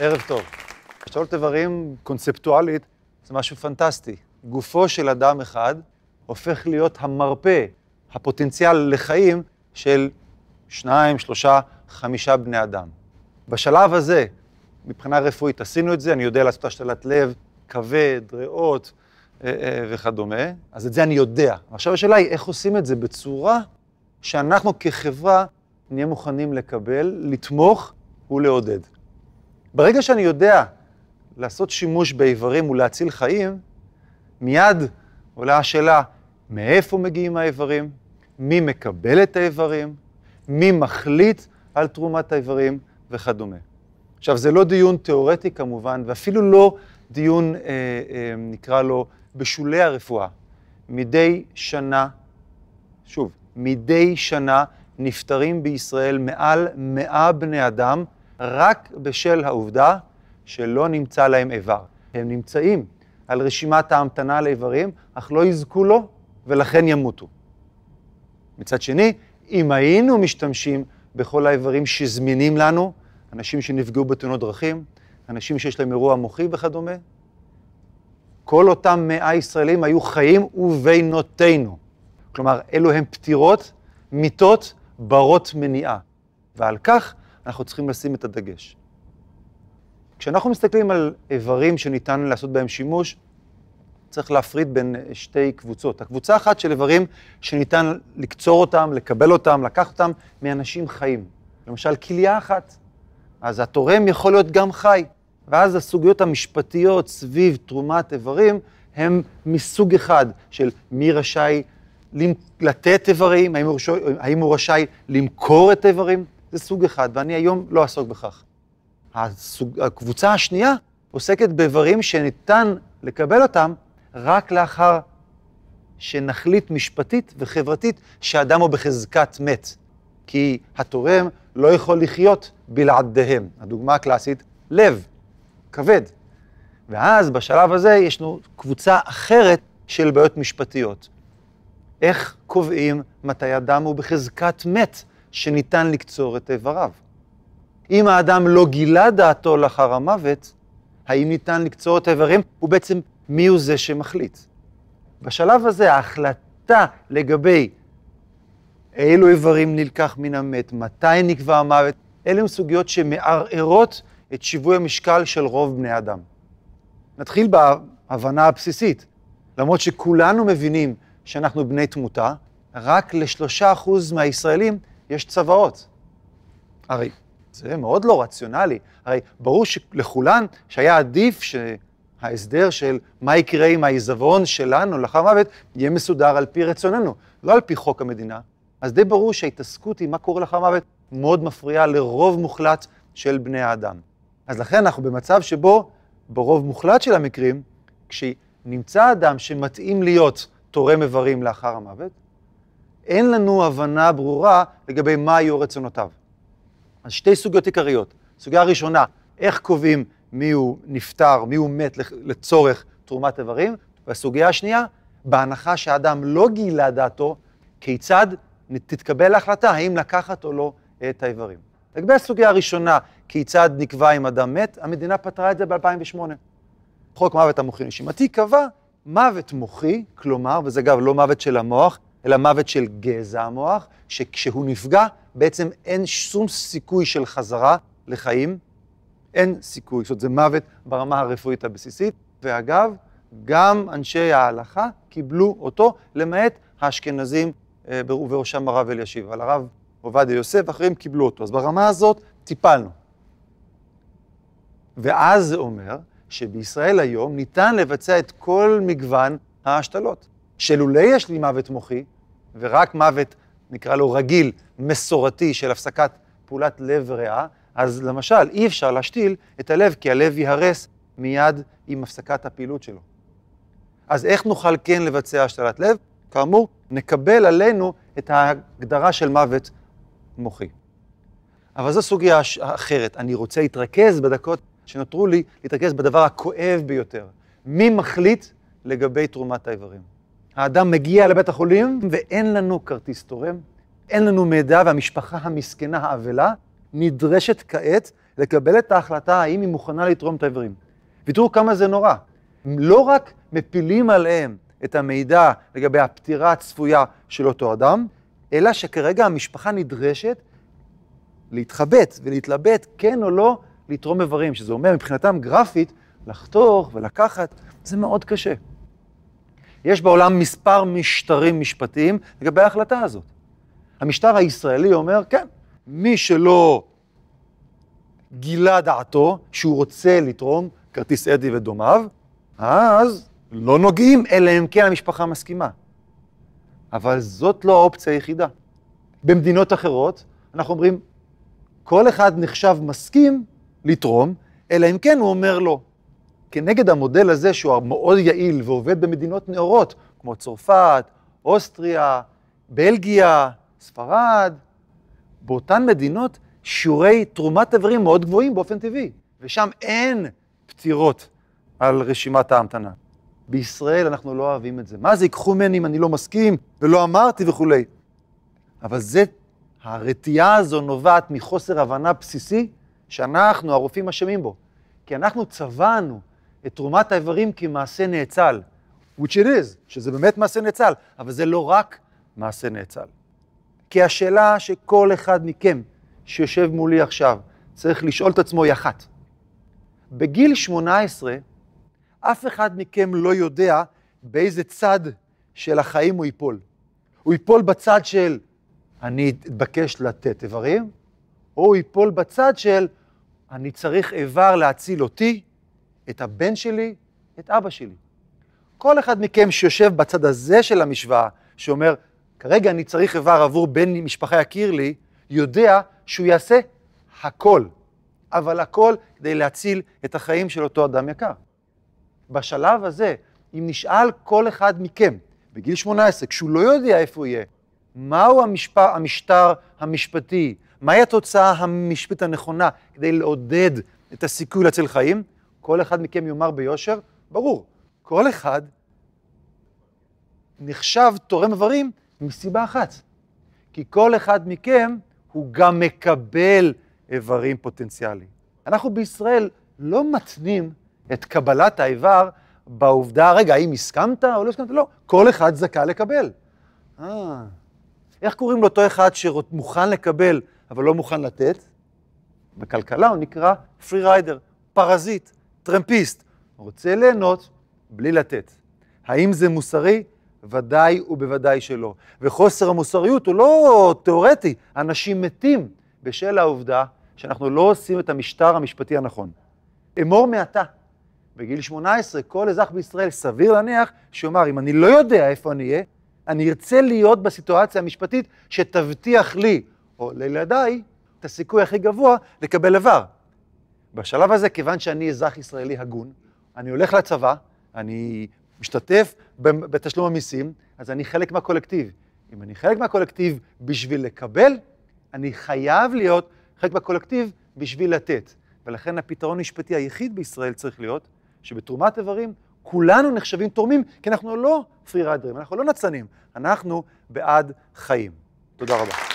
ערב טוב. שאול איברים קונספטואלית זה משהו פנטסטי. גופו של אדם אחד הופך להיות המרפא, הפוטנציאל לחיים של שניים, שלושה, חמישה בני אדם. בשלב הזה, מבחינה רפואית עשינו את זה, אני יודע לעשות השתלת לב, כבד, ריאות אה, אה, וכדומה, אז את זה אני יודע. עכשיו השאלה היא איך עושים את זה בצורה שאנחנו כחברה נהיה מוכנים לקבל, לתמוך ולעודד. ברגע שאני יודע לעשות שימוש באיברים ולהציל חיים, מיד עולה השאלה, מאיפה מגיעים האיברים? מי מקבל את האיברים? מי מחליט על תרומת האיברים וכדומה. עכשיו, זה לא דיון תיאורטי כמובן, ואפילו לא דיון, אה, אה, נקרא לו, בשולי הרפואה. מדי שנה, שוב, מדי שנה נפטרים בישראל מעל 100 בני אדם רק בשל העובדה שלא נמצא להם איבר. הם נמצאים על רשימת ההמתנה לאיברים, אך לא יזכו לו ולכן ימותו. מצד שני, אם היינו משתמשים בכל האיברים שזמינים לנו, אנשים שנפגעו בתאונות דרכים, אנשים שיש להם אירוע מוחי וכדומה, כל אותם מאה ישראלים היו חיים ובינותינו. כלומר, אלו הם פטירות, מיתות, ברות מניעה. ועל כך אנחנו צריכים לשים את הדגש. כשאנחנו מסתכלים על איברים שניתן לעשות בהם שימוש, צריך להפריד בין אה, שתי קבוצות. הקבוצה אחת של איברים שניתן לקצור אותם, לקבל אותם, לקחת אותם מאנשים חיים. למשל, כליה אחת. אז התורם יכול להיות גם חי. ואז הסוגיות המשפטיות סביב תרומת איברים הם מסוג אחד של מי רשאי לתת איברים, האם הוא, רשאי, האם הוא רשאי למכור את האיברים. זה סוג אחד, ואני היום לא אעסוק בכך. הסוג, הקבוצה השנייה עוסקת באיברים שניתן לקבל אותם רק לאחר שנחליט משפטית וחברתית שאדם הוא בחזקת מת, כי התורם לא יכול לחיות בלעדיהם. הדוגמה הקלאסית, לב, כבד. ואז בשלב הזה ישנו קבוצה אחרת של בעיות משפטיות. איך קובעים מתי אדם הוא בחזקת מת? שניתן לקצור את איבריו. אם האדם לא גילה דעתו לאחר המוות, האם ניתן לקצור את האיברים? הוא בעצם מי הוא זה שמחליט. בשלב הזה ההחלטה לגבי אילו איברים נלקח מן המת, מתי נקבע המוות, אלה הן סוגיות שמערערות את שיווי המשקל של רוב בני אדם. נתחיל בהבנה הבסיסית. למרות שכולנו מבינים שאנחנו בני תמותה, רק לשלושה אחוז מהישראלים יש צוואות. הרי זה מאוד לא רציונלי. הרי ברור שלכולן שהיה עדיף שההסדר של מה יקרה עם העיזבון שלנו לאחר מוות יהיה מסודר על פי רצוננו, לא על פי חוק המדינה. אז די ברור שההתעסקות עם מה קורה לאחר מוות מאוד מפריעה לרוב מוחלט של בני האדם. אז לכן אנחנו במצב שבו ברוב מוחלט של המקרים, כשנמצא אדם שמתאים להיות תורם איברים לאחר המוות, אין לנו הבנה ברורה לגבי מה יהיו רצונותיו. אז שתי סוגיות עיקריות. סוגיה ראשונה, איך קובעים מי הוא נפטר, מי הוא מת לצורך תרומת איברים, והסוגיה השנייה, בהנחה שהאדם לא גילה דעתו, כיצד תתקבל ההחלטה האם לקחת או לא את האיברים. לגבי הסוגיה הראשונה, כיצד נקבע אם אדם מת, המדינה פתרה את זה ב-2008. חוק מוות המוחי נשימתי קבע מוות מוחי, כלומר, וזה אגב לא מוות של המוח, אלא מוות של גזע המוח, שכשהוא נפגע בעצם אין שום סיכוי של חזרה לחיים, אין סיכוי, זאת אומרת זה מוות ברמה הרפואית הבסיסית, ואגב, גם אנשי ההלכה קיבלו אותו, למעט האשכנזים, אה, ובראשם הרב אלישיב, אבל הרב עובדיה יוסף אחרים קיבלו אותו. אז ברמה הזאת טיפלנו. ואז זה אומר שבישראל היום ניתן לבצע את כל מגוון ההשתלות. שלולא יש לי מוות מוחי, ורק מוות, נקרא לו רגיל, מסורתי, של הפסקת פעולת לב ריאה, אז למשל, אי אפשר להשתיל את הלב, כי הלב ייהרס מיד עם הפסקת הפעילות שלו. אז איך נוכל כן לבצע השתלת לב? כאמור, נקבל עלינו את ההגדרה של מוות מוחי. אבל זו סוגיה אחרת. אני רוצה להתרכז בדקות שנותרו לי, להתרכז בדבר הכואב ביותר. מי מחליט לגבי תרומת האיברים? האדם מגיע לבית החולים ואין לנו כרטיס תורם, אין לנו מידע, והמשפחה המסכנה האבלה נדרשת כעת לקבל את ההחלטה האם היא מוכנה לתרום את האיברים. ותראו כמה זה נורא. לא רק מפילים עליהם את המידע לגבי הפטירה הצפויה של אותו אדם, אלא שכרגע המשפחה נדרשת להתחבט ולהתלבט, כן או לא, לתרום איברים, שזה אומר מבחינתם גרפית, לחתוך ולקחת, זה מאוד קשה. יש בעולם מספר משטרים משפטיים לגבי ההחלטה הזאת. המשטר הישראלי אומר, כן, מי שלא גילה דעתו שהוא רוצה לתרום כרטיס אדי ודומיו, אז לא נוגעים, אלא אם כן המשפחה מסכימה. אבל זאת לא האופציה היחידה. במדינות אחרות, אנחנו אומרים, כל אחד נחשב מסכים לתרום, אלא אם כן הוא אומר לא. כנגד המודל הזה, שהוא מאוד יעיל ועובד במדינות נאורות, כמו צרפת, אוסטריה, בלגיה, ספרד, באותן מדינות שיעורי תרומת איברים מאוד גבוהים באופן טבעי, ושם אין פטירות על רשימת ההמתנה. בישראל אנחנו לא אוהבים את זה. מה זה, ייקחו ממני אם אני לא מסכים ולא אמרתי וכולי. אבל זה, הרתיעה הזו נובעת מחוסר הבנה בסיסי שאנחנו, הרופאים, אשמים בו. כי אנחנו צבענו את תרומת האיברים כמעשה נאצל, which it is, שזה באמת מעשה נאצל, אבל זה לא רק מעשה נאצל. כי השאלה שכל אחד מכם שיושב מולי עכשיו צריך לשאול את עצמו היא אחת. בגיל 18, אף אחד מכם לא יודע באיזה צד של החיים הוא ייפול. הוא ייפול בצד של אני אתבקש לתת איברים, או הוא ייפול בצד של אני צריך איבר להציל אותי, את הבן שלי, את אבא שלי. כל אחד מכם שיושב בצד הזה של המשוואה, שאומר, כרגע אני צריך איבר עבור בן משפחה יכיר לי, יודע שהוא יעשה הכל, אבל הכל כדי להציל את החיים של אותו אדם יקר. בשלב הזה, אם נשאל כל אחד מכם, בגיל 18, כשהוא לא יודע איפה הוא יהיה, מהו המשפ... המשטר המשפטי, מהי התוצאה המשפטית הנכונה כדי לעודד את הסיכוי להציל חיים, כל אחד מכם יאמר ביושר, ברור, כל אחד נחשב תורם איברים מסיבה אחת, כי כל אחד מכם הוא גם מקבל איברים פוטנציאליים. אנחנו בישראל לא מתנים את קבלת האיבר בעובדה, רגע, האם הסכמת או לא הסכמת? לא, כל אחד זכה לקבל. אה, איך קוראים לאותו אחד שמוכן לקבל אבל לא מוכן לתת? בכלכלה הוא נקרא פרי ריידר, פרזיט. טרמפיסט, רוצה ליהנות בלי לתת. האם זה מוסרי? ודאי ובוודאי שלא. וחוסר המוסריות הוא לא תיאורטי, אנשים מתים בשל העובדה שאנחנו לא עושים את המשטר המשפטי הנכון. אמור מעתה, בגיל 18, כל אזרח בישראל, סביר להניח, שיאמר, אם אני לא יודע איפה אני אהיה, אני ארצה להיות בסיטואציה המשפטית שתבטיח לי, או לילדיי, את הסיכוי הכי גבוה לקבל איבר. בשלב הזה, כיוון שאני אזרח ישראלי הגון, אני הולך לצבא, אני משתתף בתשלום המיסים, אז אני חלק מהקולקטיב. אם אני חלק מהקולקטיב בשביל לקבל, אני חייב להיות חלק מהקולקטיב בשביל לתת. ולכן הפתרון המשפטי היחיד בישראל צריך להיות שבתרומת איברים כולנו נחשבים תורמים, כי אנחנו לא פרי ריידרים, אנחנו לא נצנים, אנחנו בעד חיים. תודה רבה.